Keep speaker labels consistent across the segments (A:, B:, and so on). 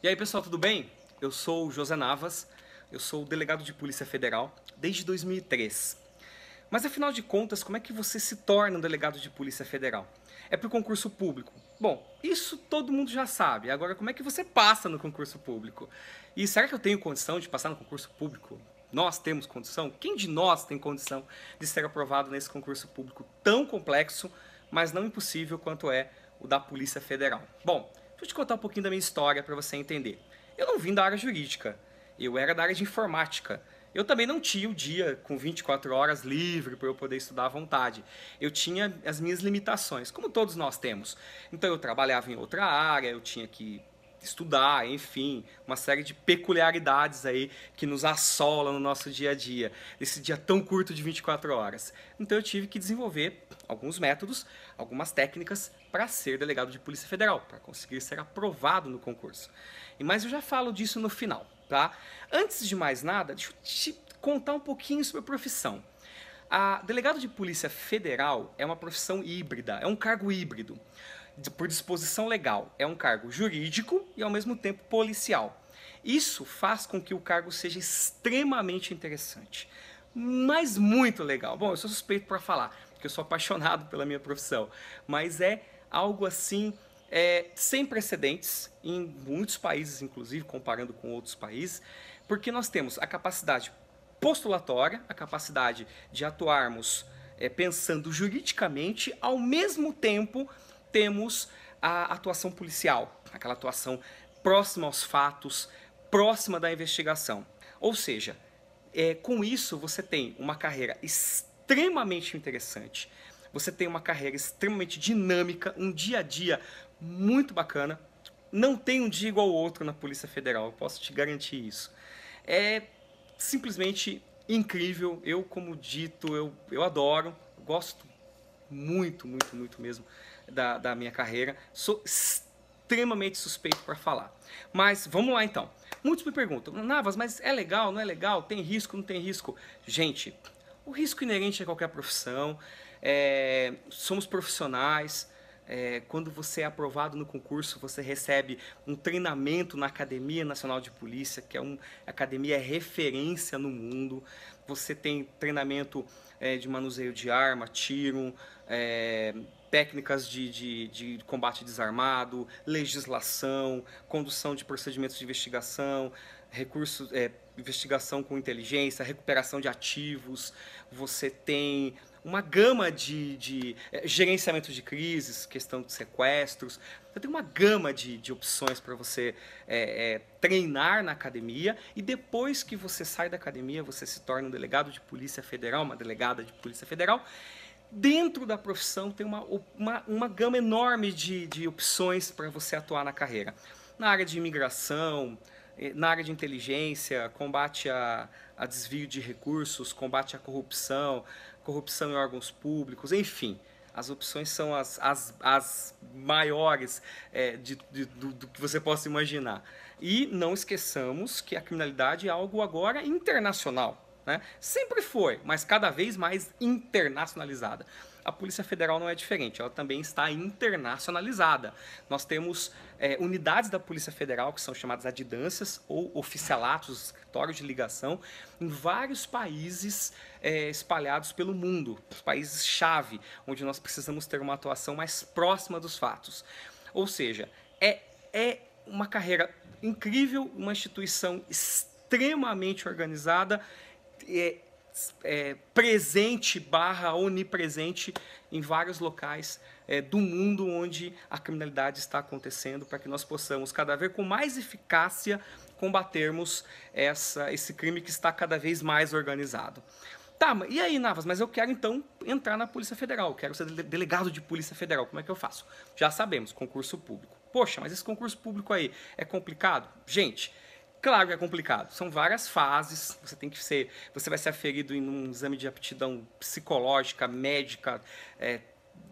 A: E aí pessoal, tudo bem? Eu sou o José Navas, eu sou delegado de Polícia Federal desde 2003. Mas afinal de contas, como é que você se torna um delegado de Polícia Federal? É por concurso público. Bom, isso todo mundo já sabe. Agora, como é que você passa no concurso público? E será que eu tenho condição de passar no concurso público? Nós temos condição? Quem de nós tem condição de ser aprovado nesse concurso público tão complexo, mas não impossível quanto é o da Polícia Federal? Bom, Deixa eu te contar um pouquinho da minha história para você entender. Eu não vim da área jurídica, eu era da área de informática. Eu também não tinha o dia com 24 horas livre para eu poder estudar à vontade. Eu tinha as minhas limitações, como todos nós temos. Então eu trabalhava em outra área, eu tinha que estudar, enfim, uma série de peculiaridades aí que nos assola no nosso dia a dia, nesse dia tão curto de 24 horas. Então eu tive que desenvolver alguns métodos, algumas técnicas para ser delegado de Polícia Federal, para conseguir ser aprovado no concurso. E mas eu já falo disso no final, tá? Antes de mais nada, deixa eu te contar um pouquinho sobre a profissão. A delegado de Polícia Federal é uma profissão híbrida, é um cargo híbrido por disposição legal, é um cargo jurídico e ao mesmo tempo policial. Isso faz com que o cargo seja extremamente interessante, mas muito legal. Bom, eu sou suspeito para falar, porque eu sou apaixonado pela minha profissão, mas é algo assim é, sem precedentes em muitos países, inclusive comparando com outros países, porque nós temos a capacidade postulatória, a capacidade de atuarmos é, pensando juridicamente, ao mesmo tempo temos a atuação policial, aquela atuação próxima aos fatos, próxima da investigação. Ou seja, é, com isso você tem uma carreira extremamente interessante, você tem uma carreira extremamente dinâmica, um dia a dia muito bacana. Não tem um dia igual ao outro na Polícia Federal, eu posso te garantir isso. É simplesmente incrível. Eu, como dito, eu, eu adoro, gosto muito, muito, muito mesmo da, da minha carreira. Sou extremamente suspeito para falar. Mas vamos lá então. Muitos me perguntam, Navas, mas é legal, não é legal? Tem risco, não tem risco? Gente, o risco inerente a qualquer profissão, é, somos profissionais. É, quando você é aprovado no concurso, você recebe um treinamento na Academia Nacional de Polícia, que é uma academia é referência no mundo. Você tem treinamento é, de manuseio de arma, tiro, é, técnicas de, de, de, combate desarmado, legislação, condução de procedimentos de investigação, recursos, é, investigação com inteligência, recuperação de ativos, você tem uma gama de, de é, gerenciamento de crises, questão de sequestros, você tem uma gama de, de opções para você é, é, treinar na academia e depois que você sai da academia você se torna um delegado de polícia federal, uma delegada de polícia federal dentro da profissão tem uma, uma, uma gama enorme de, de opções para você atuar na carreira. Na área de imigração, eh, na área de inteligência, combate a, a desvio de recursos, combate à corrupção, corrupção em órgãos públicos, enfim. As opções são as, as, as maiores é, de, de, do, do, que você possa imaginar. E não esqueçamos que a criminalidade é algo agora internacional. Né? Sempre foi, mas cada vez mais internacionalizada. A Polícia Federal não é diferente, ela também está internacionalizada. Nós temos é, unidades da Polícia Federal que são chamadas adidâncias ou oficialatos, escritórios de ligação, em vários países é, espalhados pelo mundo, países-chave, onde nós precisamos ter uma atuação mais próxima dos fatos. Ou seja, é, é uma carreira incrível, uma instituição extremamente organizada é, é, presente barra onipresente em vários locais é, do mundo onde a criminalidade está acontecendo para que nós possamos cada vez com mais eficácia combatermos essa, esse crime que está cada vez mais organizado. Tá, e aí, Navas, mas eu quero então entrar na Polícia Federal, quero ser delegado de Polícia Federal, como é que eu faço? Já sabemos, concurso público. Poxa, mas esse concurso público aí é complicado? Gente, Claro que é complicado. São várias fases. Você tem que ser. Você vai ser aferido em um exame de aptidão psicológica, médica, é,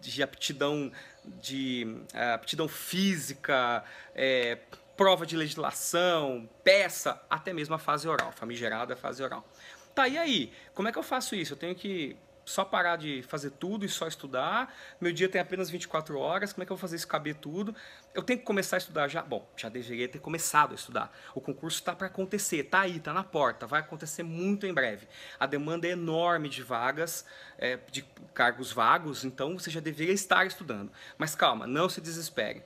A: de aptidão de é, aptidão física, é, prova de legislação, peça, até mesmo a fase oral, famigerada fase oral. Tá, e aí? Como é que eu faço isso? Eu tenho que só parar de fazer tudo e só estudar. Meu dia tem apenas 24 horas, como é que eu vou fazer isso caber tudo? Eu tenho que começar a estudar já. Bom, já deveria ter começado a estudar. O concurso está para acontecer, está aí, está na porta, vai acontecer muito em breve. A demanda é enorme de vagas, é, de cargos vagos, então você já deveria estar estudando. Mas calma, não se desespere.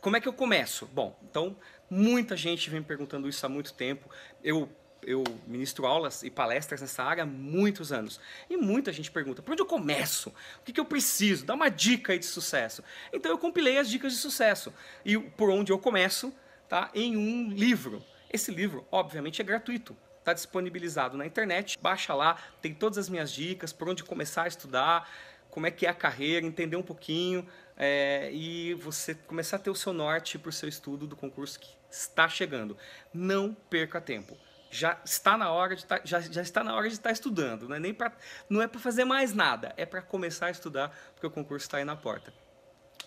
A: Como é que eu começo? Bom, então muita gente vem me perguntando isso há muito tempo. Eu eu ministro aulas e palestras nessa área há muitos anos. E muita gente pergunta: por onde eu começo? O que, que eu preciso? Dá uma dica aí de sucesso. Então eu compilei as dicas de sucesso e por onde eu começo tá, em um livro. Esse livro, obviamente, é gratuito. Está disponibilizado na internet. Baixa lá, tem todas as minhas dicas, por onde começar a estudar, como é que é a carreira, entender um pouquinho é, e você começar a ter o seu norte para o seu estudo do concurso que está chegando. Não perca tempo já está na hora de estar tá, já, já está na hora de estar tá estudando, não é nem para não é para fazer mais nada, é para começar a estudar porque o concurso está aí na porta.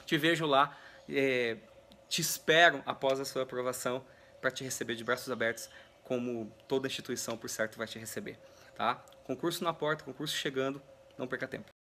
A: Te vejo lá, é, te espero após a sua aprovação para te receber de braços abertos, como toda instituição por certo vai te receber, tá? Concurso na porta, concurso chegando, não perca tempo.